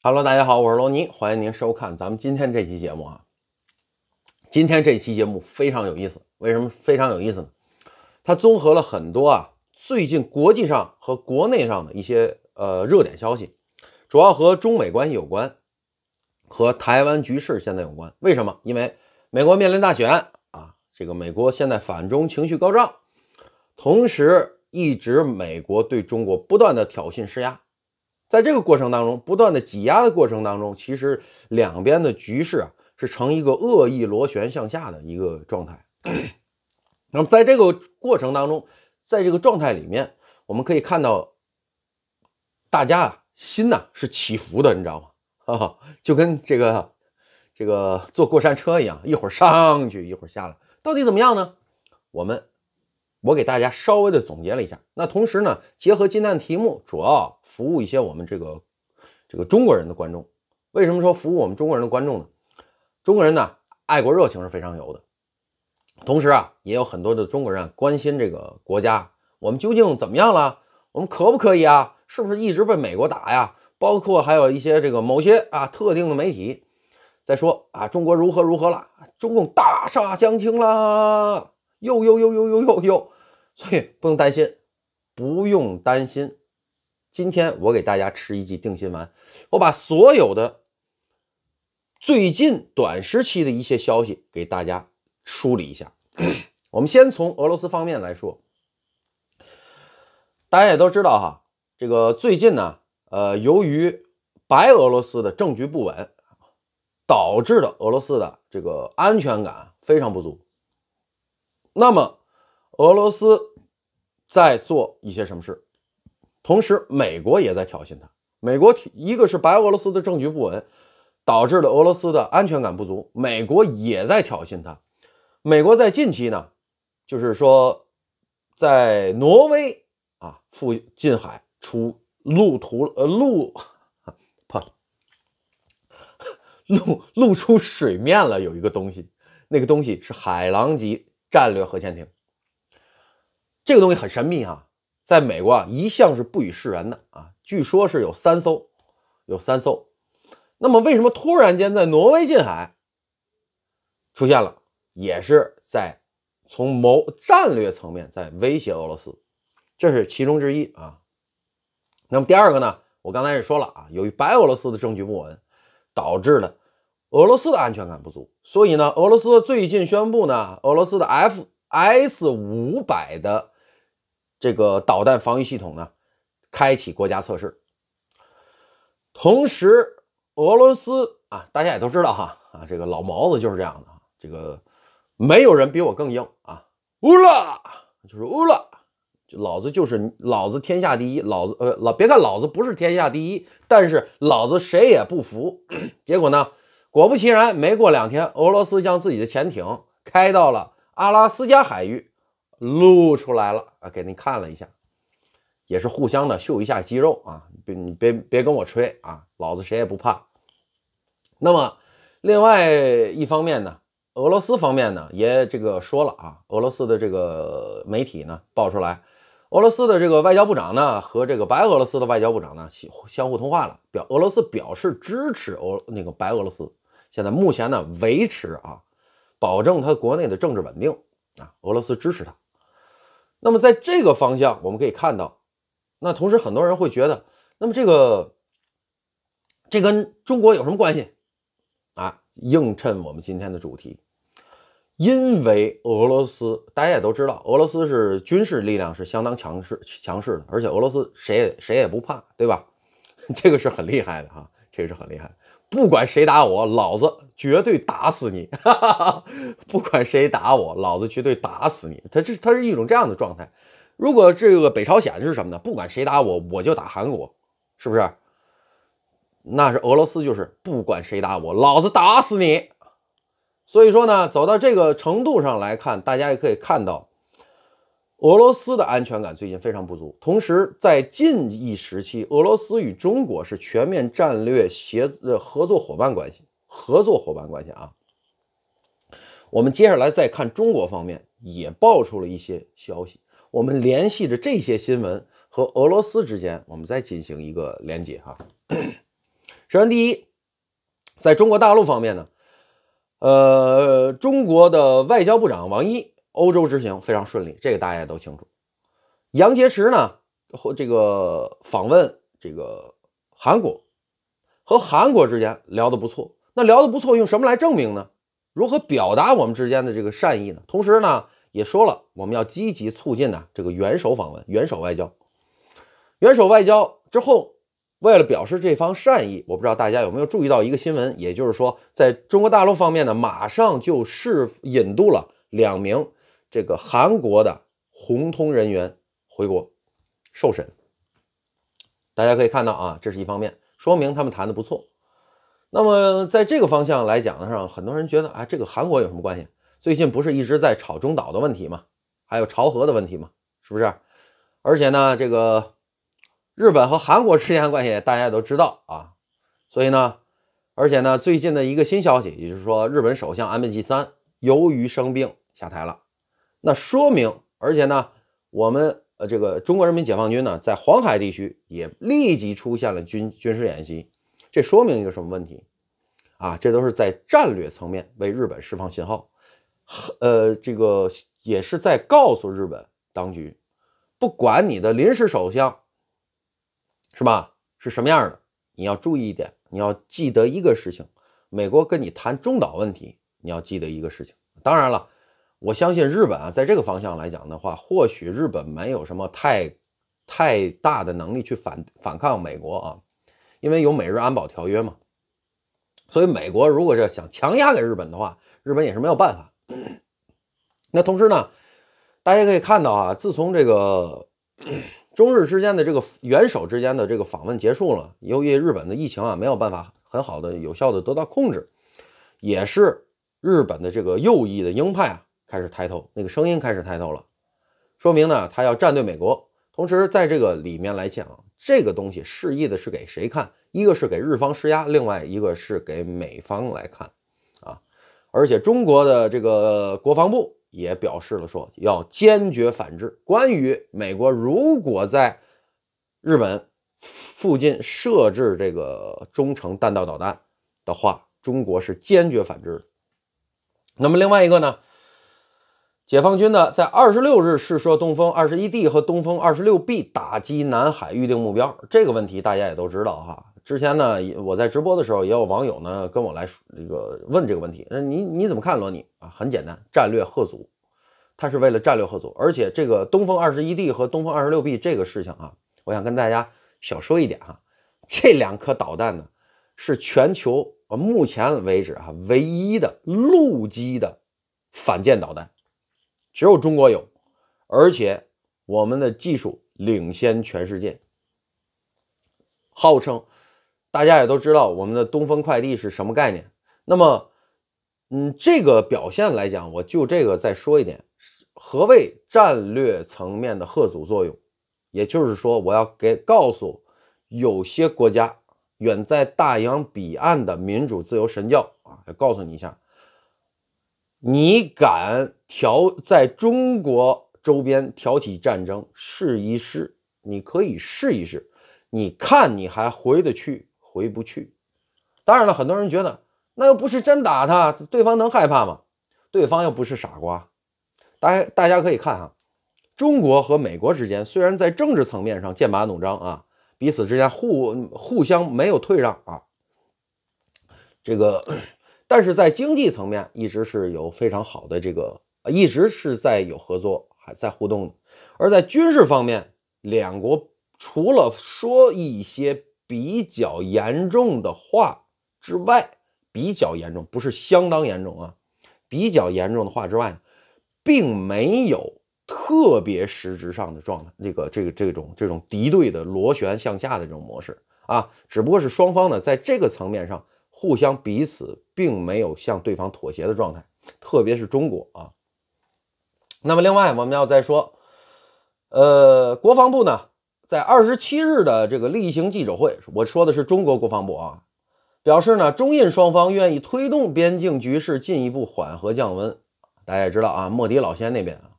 Hello，大家好，我是罗尼，欢迎您收看咱们今天这期节目啊。今天这期节目非常有意思，为什么非常有意思呢？它综合了很多啊，最近国际上和国内上的一些呃热点消息，主要和中美关系有关，和台湾局势现在有关。为什么？因为美国面临大选啊，这个美国现在反中情绪高涨，同时一直美国对中国不断的挑衅施压。在这个过程当中，不断的挤压的过程当中，其实两边的局势啊是成一个恶意螺旋向下的一个状态。那么在这个过程当中，在这个状态里面，我们可以看到大家啊心呐是起伏的，你知道吗？哈、哈，就跟这个这个坐过山车一样，一会儿上去，一会儿下来，到底怎么样呢？我们。我给大家稍微的总结了一下，那同时呢，结合今天的题目，主要服务一些我们这个这个中国人的观众。为什么说服务我们中国人的观众呢？中国人呢，爱国热情是非常有的，同时啊，也有很多的中国人关心这个国家，我们究竟怎么样了？我们可不可以啊？是不是一直被美国打呀？包括还有一些这个某些啊特定的媒体在说啊，中国如何如何了？中共大厦将倾啦！呦呦呦呦呦呦呦，所以不用担心，不用担心。今天我给大家吃一剂定心丸，我把所有的最近短时期的一些消息给大家梳理一下。我们先从俄罗斯方面来说，大家也都知道哈，这个最近呢，呃，由于白俄罗斯的政局不稳，导致的俄罗斯的这个安全感非常不足。那么，俄罗斯在做一些什么事？同时，美国也在挑衅他。美国提一个是白俄罗斯的政局不稳，导致了俄罗斯的安全感不足。美国也在挑衅他。美国在近期呢，就是说，在挪威啊附近海出路途呃路，啊，破了，露露出水面了有一个东西，那个东西是海狼级。战略核潜艇，这个东西很神秘啊，在美国啊一向是不与世人的啊，据说是有三艘，有三艘。那么为什么突然间在挪威近海出现了？也是在从某战略层面在威胁俄罗斯，这是其中之一啊。那么第二个呢，我刚才也说了啊，由于白俄罗斯的政局不稳，导致了。俄罗斯的安全感不足，所以呢，俄罗斯最近宣布呢，俄罗斯的 F S 五百的这个导弹防御系统呢，开启国家测试。同时，俄罗斯啊，大家也都知道哈，啊，这个老毛子就是这样的，这个没有人比我更硬啊，乌拉就是乌拉，老子就是老子天下第一，老子呃老别看老子不是天下第一，但是老子谁也不服。结果呢？果不其然，没过两天，俄罗斯将自己的潜艇开到了阿拉斯加海域，露出来了啊，给您看了一下，也是互相的秀一下肌肉啊，别你别别跟我吹啊，老子谁也不怕。那么另外一方面呢，俄罗斯方面呢也这个说了啊，俄罗斯的这个媒体呢爆出来，俄罗斯的这个外交部长呢和这个白俄罗斯的外交部长呢相相互通话了，表俄罗斯表示支持俄那个白俄罗斯。现在目前呢，维持啊，保证他国内的政治稳定啊，俄罗斯支持他。那么在这个方向，我们可以看到，那同时很多人会觉得，那么这个这跟中国有什么关系啊？映衬我们今天的主题，因为俄罗斯大家也都知道，俄罗斯是军事力量是相当强势强势的，而且俄罗斯谁也谁也不怕，对吧？这个是很厉害的哈，这个是很厉害。不管谁打我，老子绝对打死你！不管谁打我，老子绝对打死你！他这他是一种这样的状态。如果这个北朝鲜是什么呢？不管谁打我，我就打韩国，是不是？那是俄罗斯，就是不管谁打我，老子打死你。所以说呢，走到这个程度上来看，大家也可以看到。俄罗斯的安全感最近非常不足，同时在近一时期，俄罗斯与中国是全面战略协呃合作伙伴关系。合作伙伴关系啊，我们接下来再看中国方面也爆出了一些消息。我们联系着这些新闻和俄罗斯之间，我们再进行一个连接哈。首先，第一，在中国大陆方面呢，呃，中国的外交部长王毅。欧洲之行非常顺利，这个大家都清楚。杨洁篪呢，和这个访问这个韩国和韩国之间聊得不错。那聊得不错，用什么来证明呢？如何表达我们之间的这个善意呢？同时呢，也说了我们要积极促进呢这个元首访问、元首外交、元首外交之后，为了表示这方善意，我不知道大家有没有注意到一个新闻，也就是说，在中国大陆方面呢，马上就试引渡了两名。这个韩国的红通人员回国受审，大家可以看到啊，这是一方面，说明他们谈的不错。那么在这个方向来讲呢，上很多人觉得啊，这个韩国有什么关系？最近不是一直在吵中岛的问题吗？还有朝核的问题嘛，是不是？而且呢，这个日本和韩国之间的关系大家也都知道啊。所以呢，而且呢，最近的一个新消息，也就是说，日本首相安倍晋三由于生病下台了。那说明，而且呢，我们呃，这个中国人民解放军呢，在黄海地区也立即出现了军军事演习，这说明一个什么问题？啊，这都是在战略层面为日本释放信号，呃，这个也是在告诉日本当局，不管你的临时首相是吧，是什么样的，你要注意一点，你要记得一个事情，美国跟你谈中岛问题，你要记得一个事情，当然了。我相信日本啊，在这个方向来讲的话，或许日本没有什么太，太大的能力去反反抗美国啊，因为有美日安保条约嘛，所以美国如果要想强压给日本的话，日本也是没有办法。那同时呢，大家可以看到啊，自从这个中日之间的这个元首之间的这个访问结束了，由于日本的疫情啊没有办法很好的有效的得到控制，也是日本的这个右翼的鹰派啊。开始抬头，那个声音开始抬头了，说明呢，他要站队美国。同时，在这个里面来讲，这个东西示意的是给谁看？一个是给日方施压，另外一个是给美方来看啊。而且，中国的这个国防部也表示了说，要坚决反制。关于美国如果在日本附近设置这个中程弹道导弹的话，中国是坚决反制的。那么，另外一个呢？解放军呢，在二十六日试射东风二十一 D 和东风二十六 B 打击南海预定目标。这个问题大家也都知道哈。之前呢，我在直播的时候，也有网友呢跟我来这个问这个问题。那你你怎么看，罗尼啊？很简单，战略合阻。它是为了战略合阻。而且这个东风二十一 D 和东风二十六 B 这个事情啊，我想跟大家小说一点哈。这两颗导弹呢，是全球啊目前为止啊唯一的陆基的反舰导弹。只有中国有，而且我们的技术领先全世界，号称大家也都知道我们的东风快递是什么概念。那么，嗯，这个表现来讲，我就这个再说一点，何谓战略层面的鹤足作用？也就是说，我要给告诉有些国家，远在大洋彼岸的民主自由神教啊，要告诉你一下。你敢挑在中国周边挑起战争，试一试？你可以试一试，你看你还回得去回不去？当然了，很多人觉得那又不是真打他，对方能害怕吗？对方又不是傻瓜。大家大家可以看啊，中国和美国之间虽然在政治层面上剑拔弩张啊，彼此之间互互相没有退让啊，这个。但是在经济层面一直是有非常好的这个，一直是在有合作还在互动的，而在军事方面，两国除了说一些比较严重的话之外，比较严重不是相当严重啊，比较严重的话之外，并没有特别实质上的状态，这个这个这种这种敌对的螺旋向下的这种模式啊，只不过是双方呢在这个层面上。互相彼此并没有向对方妥协的状态，特别是中国啊。那么，另外我们要再说，呃，国防部呢，在二十七日的这个例行记者会，我说的是中国国防部啊，表示呢，中印双方愿意推动边境局势进一步缓和降温。大家也知道啊，莫迪老先那边啊，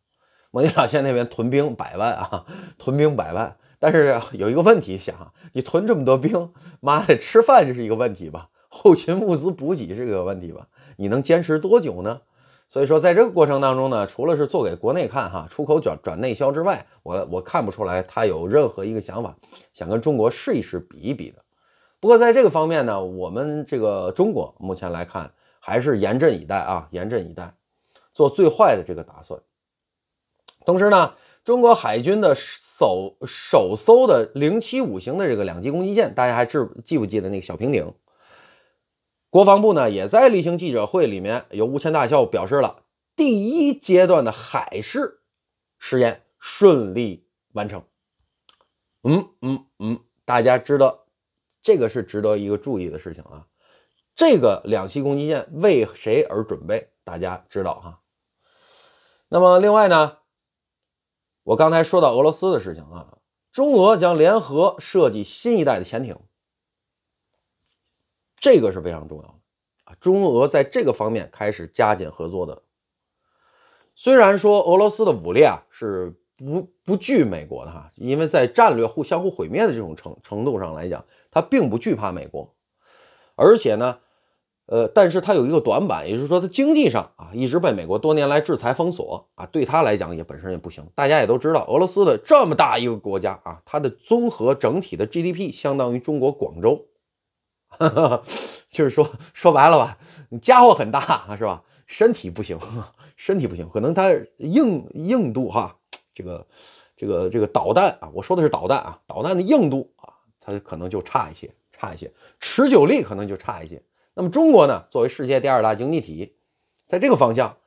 莫迪老先那边屯兵百万啊，屯兵百万，但是有一个问题想，你囤这么多兵，妈的吃饭就是一个问题吧。后勤物资补给是个问题吧？你能坚持多久呢？所以说，在这个过程当中呢，除了是做给国内看哈，出口转转内销之外，我我看不出来他有任何一个想法想跟中国试一试比一比的。不过在这个方面呢，我们这个中国目前来看还是严阵以待啊，严阵以待，做最坏的这个打算。同时呢，中国海军的首首艘的零七五型的这个两栖攻击舰，大家还记记不记得那个小平顶？国防部呢也在例行记者会里面，由吴谦大校表示了，第一阶段的海试试验顺利完成。嗯嗯嗯，大家知道这个是值得一个注意的事情啊。这个两栖攻击舰为谁而准备？大家知道哈。那么另外呢，我刚才说到俄罗斯的事情啊，中俄将联合设计新一代的潜艇。这个是非常重要的啊！中俄在这个方面开始加紧合作的。虽然说俄罗斯的武力啊是不不惧美国的哈，因为在战略互相互毁灭的这种程程度上来讲，它并不惧怕美国。而且呢，呃，但是它有一个短板，也就是说它经济上啊一直被美国多年来制裁封锁啊，对它来讲也本身也不行。大家也都知道，俄罗斯的这么大一个国家啊，它的综合整体的 GDP 相当于中国广州。就是说说白了吧，家伙很大是吧？身体不行，身体不行，可能它硬硬度哈，这个这个这个导弹啊，我说的是导弹啊，导弹的硬度啊，它可能就差一些，差一些，持久力可能就差一些。那么中国呢，作为世界第二大经济体，在这个方向，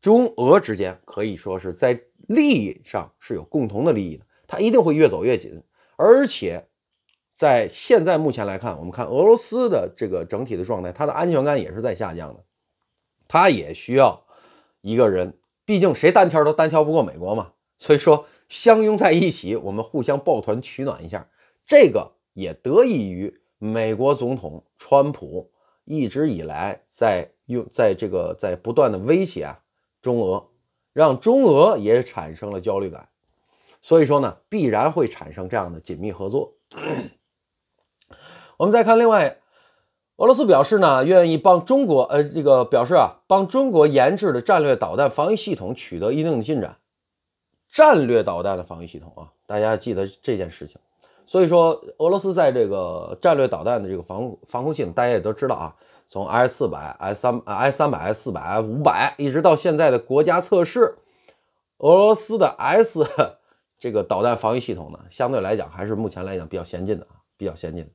中俄之间可以说是在利益上是有共同的利益的，它一定会越走越紧，而且。在现在目前来看，我们看俄罗斯的这个整体的状态，它的安全感也是在下降的，它也需要一个人，毕竟谁单挑都单挑不过美国嘛，所以说相拥在一起，我们互相抱团取暖一下，这个也得益于美国总统川普一直以来在用在这个在不断的威胁啊，中俄，让中俄也产生了焦虑感，所以说呢，必然会产生这样的紧密合作。我们再看另外，俄罗斯表示呢，愿意帮中国，呃，这个表示啊，帮中国研制的战略导弹防御系统取得一定的进展。战略导弹的防御系统啊，大家记得这件事情。所以说，俄罗斯在这个战略导弹的这个防防空系统，大家也都知道啊，从 S 四百、S 三、S 三百、S 四百、S 五百，一直到现在的国家测试，俄罗斯的 S 这个导弹防御系统呢，相对来讲还是目前来讲比较先进的啊，比较先进的。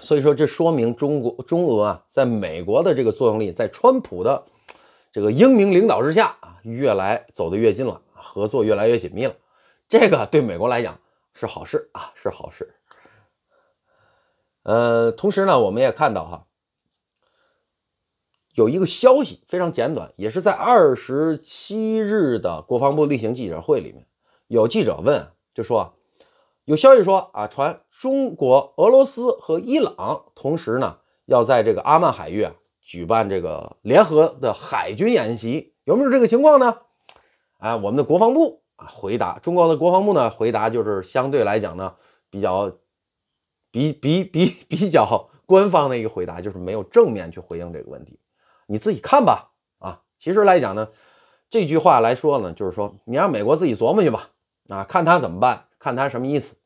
所以说，这说明中国、中俄啊，在美国的这个作用力，在川普的 这个英明领导之下啊，越来走得越近了，合作越来越紧密了。这个对美国来讲是好事啊，是好事。呃，同时呢，我们也看到哈，有一个消息非常简短，也是在二十七日的国防部例行记者会里面，有记者问，就说。有消息说啊，传中国、俄罗斯和伊朗同时呢要在这个阿曼海域举办这个联合的海军演习，有没有这个情况呢？哎，我们的国防部啊回答中国的国防部呢回答就是相对来讲呢比较比比比比较官方的一个回答，就是没有正面去回应这个问题，你自己看吧。啊，其实来讲呢，这句话来说呢，就是说你让美国自己琢磨去吧，啊，看他怎么办。看他什么意思。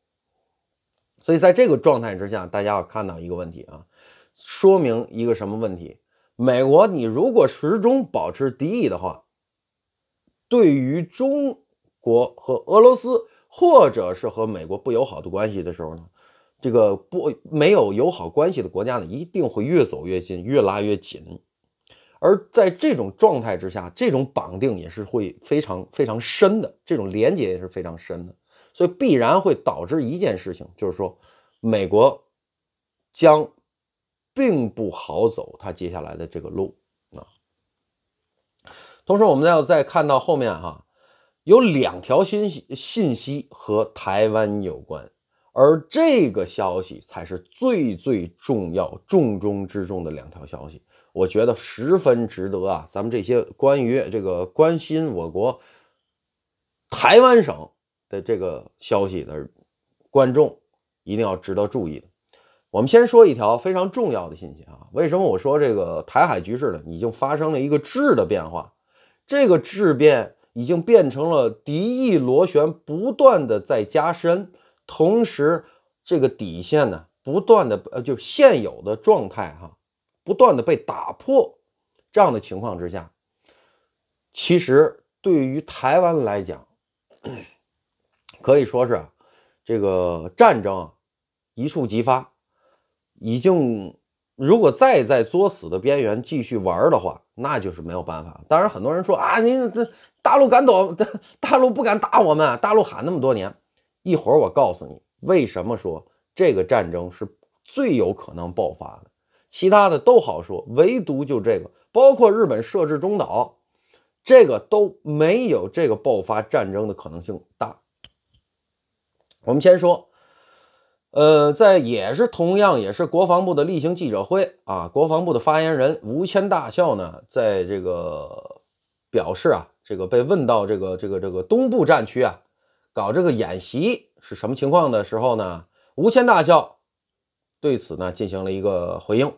所以，在这个状态之下，大家要看到一个问题啊，说明一个什么问题？美国，你如果始终保持敌意的话，对于中国和俄罗斯，或者是和美国不友好的关系的时候呢，这个不没有友好关系的国家呢，一定会越走越近，越拉越紧。而在这种状态之下，这种绑定也是会非常非常深的，这种连接也是非常深的。所以必然会导致一件事情，就是说，美国将并不好走，他接下来的这个路啊。同时，我们要再看到后面哈，有两条新信息和台湾有关，而这个消息才是最最重要、重中之重的两条消息，我觉得十分值得啊。咱们这些关于这个关心我国台湾省。的这个消息，的观众一定要值得注意的。我们先说一条非常重要的信息啊，为什么我说这个台海局势呢？已经发生了一个质的变化，这个质变已经变成了敌意螺旋不断的在加深，同时这个底线呢，不断的呃，就现有的状态哈，不断的被打破。这样的情况之下，其实对于台湾来讲。可以说是，这个战争一触即发，已经如果再在作死的边缘继续玩的话，那就是没有办法。当然，很多人说啊，您这大陆敢打，大陆不敢打我们，大陆喊那么多年，一会儿我告诉你为什么说这个战争是最有可能爆发的，其他的都好说，唯独就这个，包括日本设置中岛，这个都没有这个爆发战争的可能性大。我们先说，呃，在也是同样也是国防部的例行记者会啊，国防部的发言人吴谦大校呢，在这个表示啊，这个被问到这个这个这个东部战区啊搞这个演习是什么情况的时候呢，吴谦大校对此呢进行了一个回应。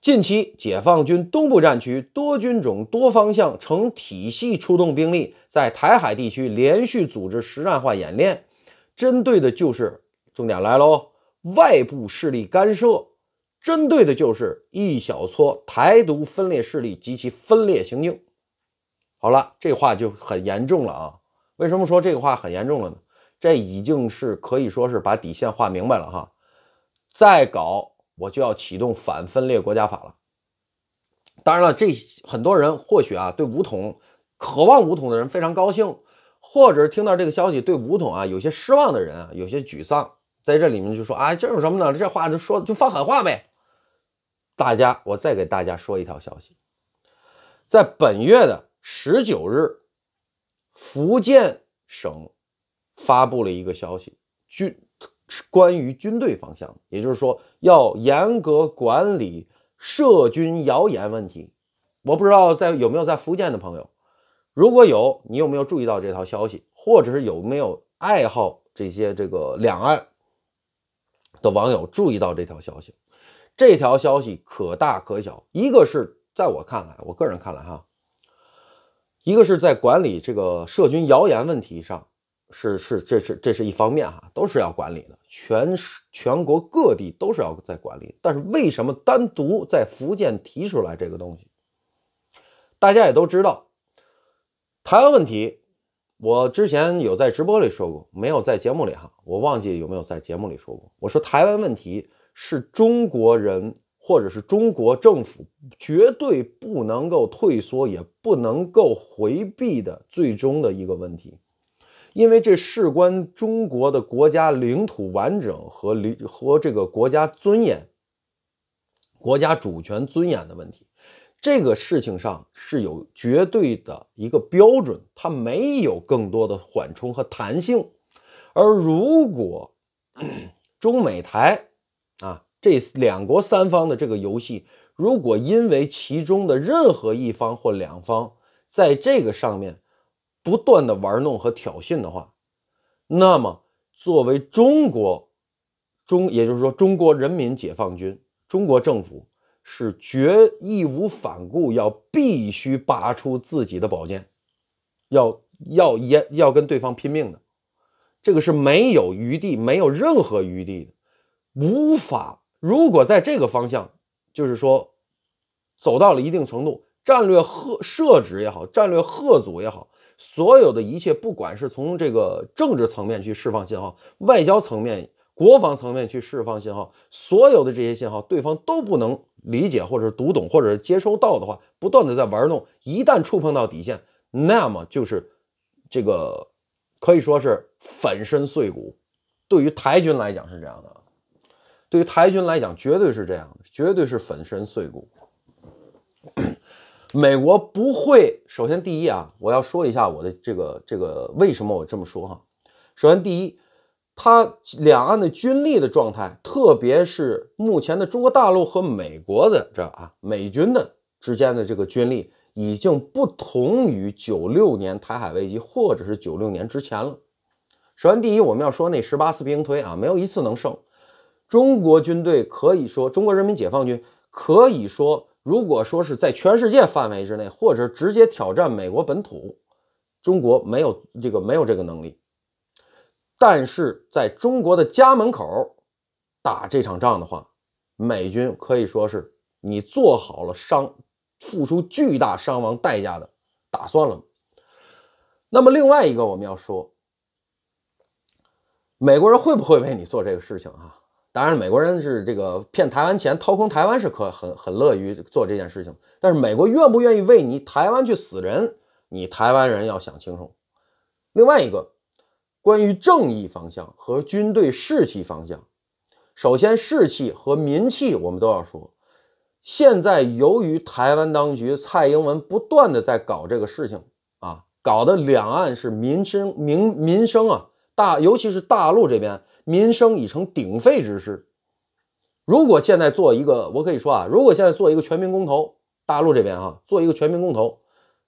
近期，解放军东部战区多军种多方向成体系出动兵力，在台海地区连续组织实战化演练。针对的就是重点来喽，外部势力干涉，针对的就是一小撮台独分裂势力及其分裂行径。好了，这话就很严重了啊！为什么说这个话很严重了呢？这已经是可以说是把底线画明白了哈，再搞我就要启动反分裂国家法了。当然了，这很多人或许啊，对武统渴望武统的人非常高兴。或者是听到这个消息对武统啊有些失望的人啊有些沮丧，在这里面就说啊这有什么呢？这话就说就放狠话呗。大家，我再给大家说一条消息，在本月的十九日，福建省发布了一个消息，军关于军队方向，也就是说要严格管理涉军谣言问题。我不知道在有没有在福建的朋友。如果有你有没有注意到这条消息，或者是有没有爱好这些这个两岸的网友注意到这条消息？这条消息可大可小，一个是在我看来，我个人看来哈，一个是在管理这个涉军谣言问题上，是是这是这是一方面哈，都是要管理的，全全国各地都是要在管理，但是为什么单独在福建提出来这个东西？大家也都知道。台湾问题，我之前有在直播里说过，没有在节目里哈，我忘记有没有在节目里说过。我说台湾问题是中国人或者是中国政府绝对不能够退缩也不能够回避的最终的一个问题，因为这事关中国的国家领土完整和领和这个国家尊严、国家主权尊严的问题。这个事情上是有绝对的一个标准，它没有更多的缓冲和弹性。而如果 中美台啊这两国三方的这个游戏，如果因为其中的任何一方或两方在这个上面不断的玩弄和挑衅的话，那么作为中国中，也就是说中国人民解放军、中国政府。是决义无反顾，要必须拔出自己的宝剑，要要也要跟对方拼命的，这个是没有余地，没有任何余地，无法。如果在这个方向，就是说走到了一定程度，战略贺设置也好，战略贺阻也好，所有的一切，不管是从这个政治层面去释放信号，外交层面、国防层面去释放信号，所有的这些信号，对方都不能。理解或者读懂或者是接收到的话，不断的在玩弄，一旦触碰到底线，那么就是这个可以说是粉身碎骨。对于台军来讲是这样的，对于台军来讲绝对是这样的，绝对是粉身碎骨。美国不会，首先第一啊，我要说一下我的这个这个为什么我这么说哈。首先第一。它两岸的军力的状态，特别是目前的中国大陆和美国的这啊美军的之间的这个军力，已经不同于九六年台海危机或者是九六年之前了。首先，第一，我们要说那十八次兵推啊，没有一次能胜。中国军队可以说，中国人民解放军可以说，如果说是在全世界范围之内，或者直接挑战美国本土，中国没有这个没有这个能力。但是在中国的家门口打这场仗的话，美军可以说是你做好了伤、付出巨大伤亡代价的打算了。那么另外一个我们要说，美国人会不会为你做这个事情啊？当然，美国人是这个骗台湾钱、掏空台湾是可很很乐于做这件事情。但是美国愿不愿意为你台湾去死人？你台湾人要想清楚。另外一个。关于正义方向和军队士气方向，首先士气和民气我们都要说。现在由于台湾当局蔡英文不断的在搞这个事情啊，搞得两岸是民生民民生啊大，尤其是大陆这边民生已成鼎沸之势。如果现在做一个，我可以说啊，如果现在做一个全民公投，大陆这边啊，做一个全民公投，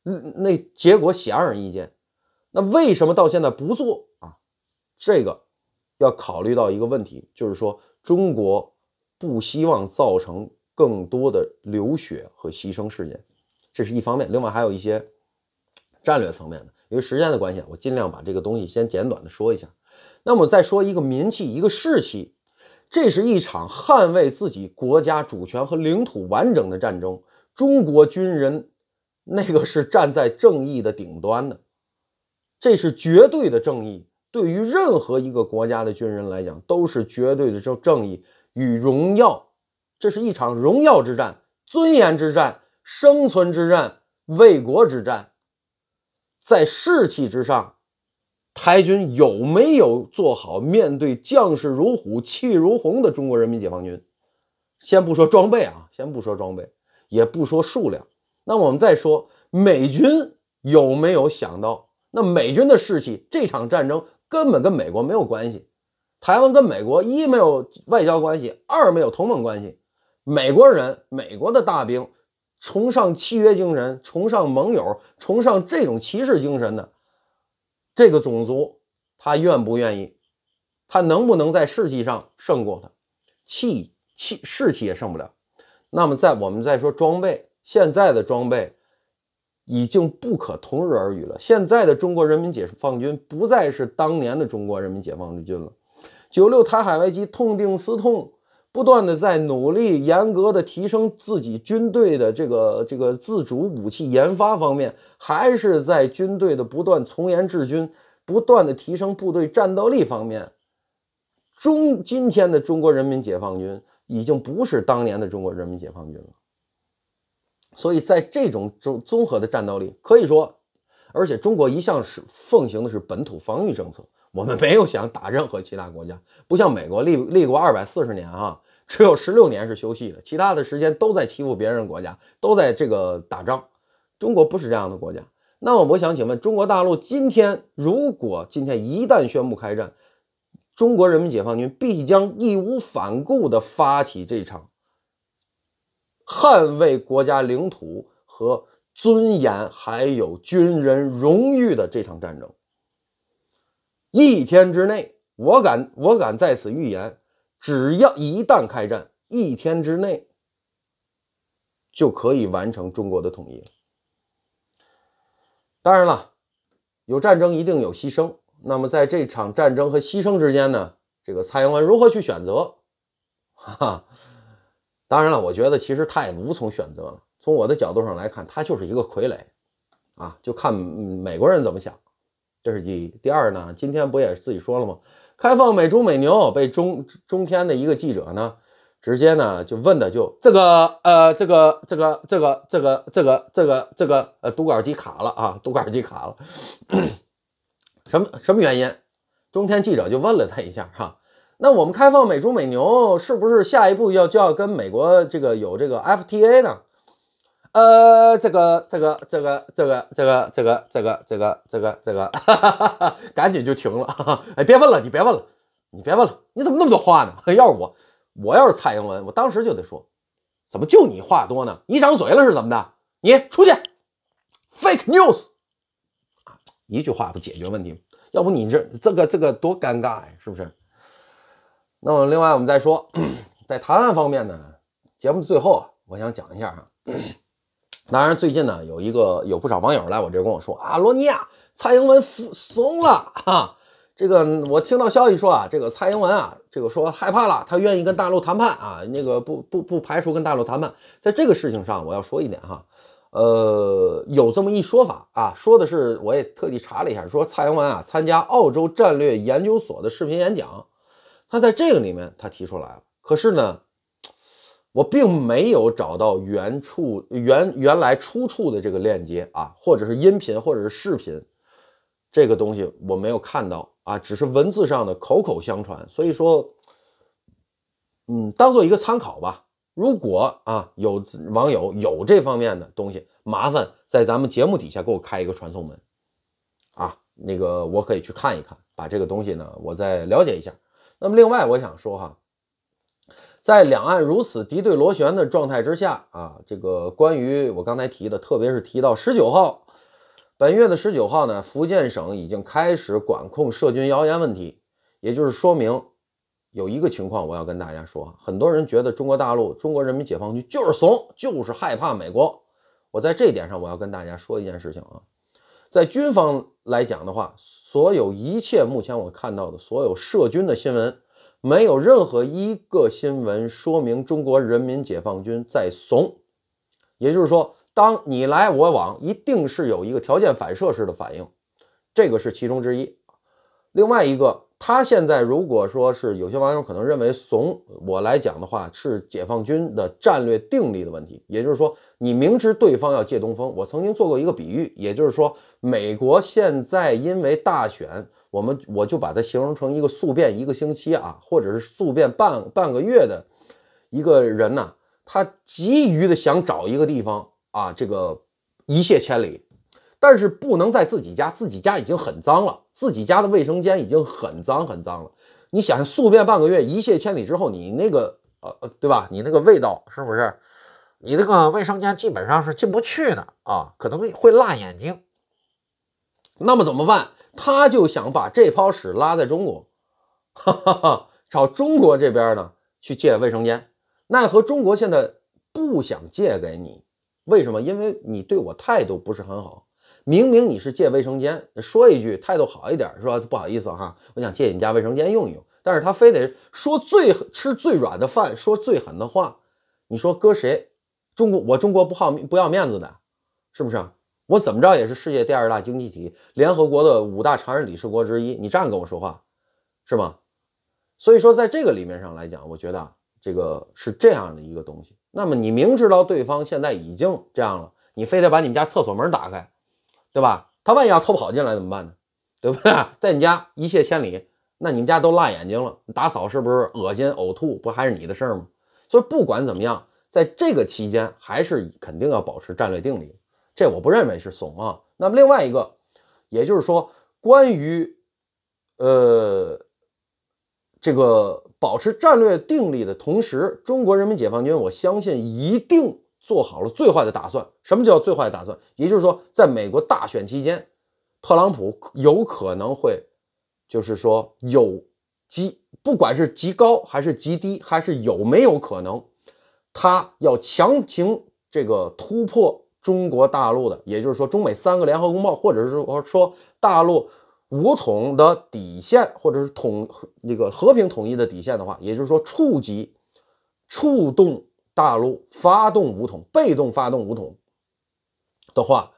那结果显而易见。那为什么到现在不做啊？这个要考虑到一个问题，就是说中国不希望造成更多的流血和牺牲事件，这是一方面。另外还有一些战略层面的，因为时间的关系，我尽量把这个东西先简短的说一下。那么再说一个民气，一个士气，这是一场捍卫自己国家主权和领土完整的战争。中国军人那个是站在正义的顶端的。这是绝对的正义，对于任何一个国家的军人来讲，都是绝对的正正义与荣耀。这是一场荣耀之战、尊严之战、生存之战、卫国之战。在士气之上，台军有没有做好面对将士如虎、气如虹的中国人民解放军？先不说装备啊，先不说装备，也不说数量。那我们再说，美军有没有想到？那美军的士气，这场战争根本跟美国没有关系。台湾跟美国一没有外交关系，二没有同盟关系。美国人、美国的大兵，崇尚契约精神，崇尚盟友，崇尚这种骑士精神的这个种族，他愿不愿意？他能不能在士气上胜过他？气气士气也胜不了。那么在我们再说装备，现在的装备。已经不可同日而语了。现在的中国人民解放军不再是当年的中国人民解放军了。九六台海危机痛定思痛，不断的在努力，严格的提升自己军队的这个这个自主武器研发方面，还是在军队的不断从严治军，不断的提升部队战斗力方面，中今天的中国人民解放军已经不是当年的中国人民解放军了。所以在这种综综合的战斗力，可以说，而且中国一向是奉行的是本土防御政策，我们没有想打任何其他国家，不像美国立立国二百四十年啊，只有十六年是休息的，其他的时间都在欺负别人国家，都在这个打仗。中国不是这样的国家。那么我想请问，中国大陆今天如果今天一旦宣布开战，中国人民解放军必将义无反顾地发起这场。捍卫国家领土和尊严，还有军人荣誉的这场战争，一天之内，我敢我敢在此预言，只要一旦开战，一天之内就可以完成中国的统一。当然了，有战争一定有牺牲，那么在这场战争和牺牲之间呢，这个蔡英文如何去选择？哈哈。当然了，我觉得其实他也无从选择了。从我的角度上来看，他就是一个傀儡，啊，就看美国人怎么想。这是第一。第二呢，今天不也自己说了吗？开放美猪美牛被中中天的一个记者呢，直接呢就问的就这个呃这个这个这个这个这个这个这个呃读稿机卡了啊，读稿机卡了，什么什么原因？中天记者就问了他一下哈。那我们开放美猪美牛，是不是下一步要就要跟美国这个有这个 FTA 呢？呃，这个这个这个这个这个这个这个这个这个这个，赶紧就停了。哎，别问了，你别问了，你别问了，你怎么那么多话呢？要是我，我要是蔡英文，我当时就得说，怎么就你话多呢？你长嘴了是怎么的？你出去，fake news，一句话不解决问题，要不你这这个这个多尴尬呀，是不是？那么，另外我们再说，在谈案方面呢，节目的最后啊，我想讲一下啊。当然，最近呢，有一个有不少网友来我这跟我说啊，罗尼亚，蔡英文服怂了哈。这个我听到消息说啊，这个蔡英文啊，这个说害怕了，他愿意跟大陆谈判啊，那个不不不排除跟大陆谈判。在这个事情上，我要说一点哈，呃，有这么一说法啊，说的是我也特地查了一下，说蔡英文啊参加澳洲战略研究所的视频演讲。他在这个里面，他提出来了。可是呢，我并没有找到原处原原来出处的这个链接啊，或者是音频，或者是视频，这个东西我没有看到啊，只是文字上的口口相传。所以说，嗯，当做一个参考吧。如果啊有网友有这方面的东西，麻烦在咱们节目底下给我开一个传送门，啊，那个我可以去看一看，把这个东西呢，我再了解一下。那么另外，我想说哈，在两岸如此敌对螺旋的状态之下啊，这个关于我刚才提的，特别是提到十九号，本月的十九号呢，福建省已经开始管控涉军谣言问题，也就是说明有一个情况，我要跟大家说很多人觉得中国大陆中国人民解放军就是怂，就是害怕美国，我在这一点上我要跟大家说一件事情啊。在军方来讲的话，所有一切目前我看到的所有涉军的新闻，没有任何一个新闻说明中国人民解放军在怂。也就是说，当你来我往，一定是有一个条件反射式的反应，这个是其中之一。另外一个。他现在如果说是有些网友可能认为怂，我来讲的话是解放军的战略定力的问题，也就是说，你明知对方要借东风，我曾经做过一个比喻，也就是说，美国现在因为大选，我们我就把它形容成一个宿便一个星期啊，或者是宿便半半个月的一个人呢，他急于的想找一个地方啊，这个一泻千里。但是不能在自己家，自己家已经很脏了，自己家的卫生间已经很脏很脏了。你想，宿便半个月一泻千里之后，你那个呃呃，对吧？你那个味道是不是？你那个卫生间基本上是进不去的啊，可能会辣眼睛。那么怎么办？他就想把这泡屎拉在中国，哈哈，找中国这边呢去借卫生间。奈何中国现在不想借给你，为什么？因为你对我态度不是很好。明明你是借卫生间，说一句态度好一点，说不好意思哈，我想借你家卫生间用一用。但是他非得说最吃最软的饭，说最狠的话。你说搁谁，中国我中国不好不要面子的，是不是？我怎么着也是世界第二大经济体，联合国的五大常任理事国之一。你这样跟我说话，是吗？所以说在这个里面上来讲，我觉得这个是这样的一个东西。那么你明知道对方现在已经这样了，你非得把你们家厕所门打开。对吧？他万一要偷跑进来怎么办呢？对不对？在你家一泻千里，那你们家都辣眼睛了。打扫是不是恶心、呕吐？不还是你的事儿吗？所以不管怎么样，在这个期间还是肯定要保持战略定力。这我不认为是怂啊。那么另外一个，也就是说，关于呃这个保持战略定力的同时，中国人民解放军，我相信一定。做好了最坏的打算。什么叫最坏的打算？也就是说，在美国大选期间，特朗普有可能会，就是说有极，不管是极高还是极低，还是有没有可能，他要强行这个突破中国大陆的。也就是说，中美三个联合公报，或者是说大陆武统的底线，或者是统那个和平统一的底线的话，也就是说触及、触动。大陆发动武统，被动发动武统的话，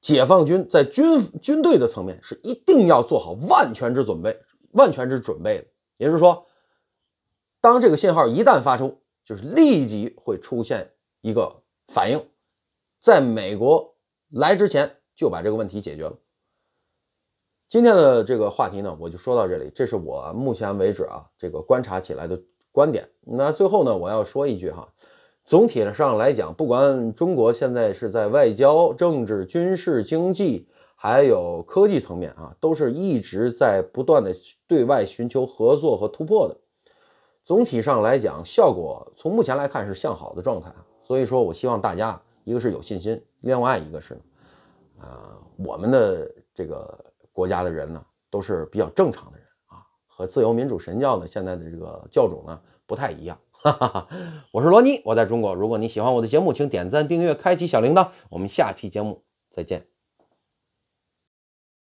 解放军在军军队的层面是一定要做好万全之准备，万全之准备的。也就是说，当这个信号一旦发出，就是立即会出现一个反应，在美国来之前就把这个问题解决了。今天的这个话题呢，我就说到这里，这是我目前为止啊这个观察起来的。观点。那最后呢，我要说一句哈，总体上来讲，不管中国现在是在外交、政治、军事、经济，还有科技层面啊，都是一直在不断的对外寻求合作和突破的。总体上来讲，效果从目前来看是向好的状态啊。所以说我希望大家，一个是有信心，另外一个是啊，我们的这个国家的人呢，都是比较正常的人。和自由民主神教呢，现在的这个教主呢不太一样。哈哈哈，我是罗尼，我在中国。如果你喜欢我的节目，请点赞、订阅、开启小铃铛。我们下期节目再见。